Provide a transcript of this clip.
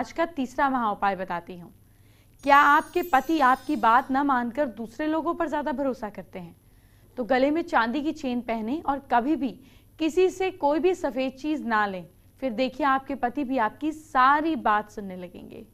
आज का तीसरा उपाय बताती हूँ क्या आपके पति आपकी बात न मानकर दूसरे लोगों पर ज़्यादा भरोसा करते हैं तो गले में चांदी की चेन पहने और कभी भी किसी से कोई भी सफ़ेद चीज़ ना लें फिर देखिए आपके पति भी आपकी सारी बात सुनने लगेंगे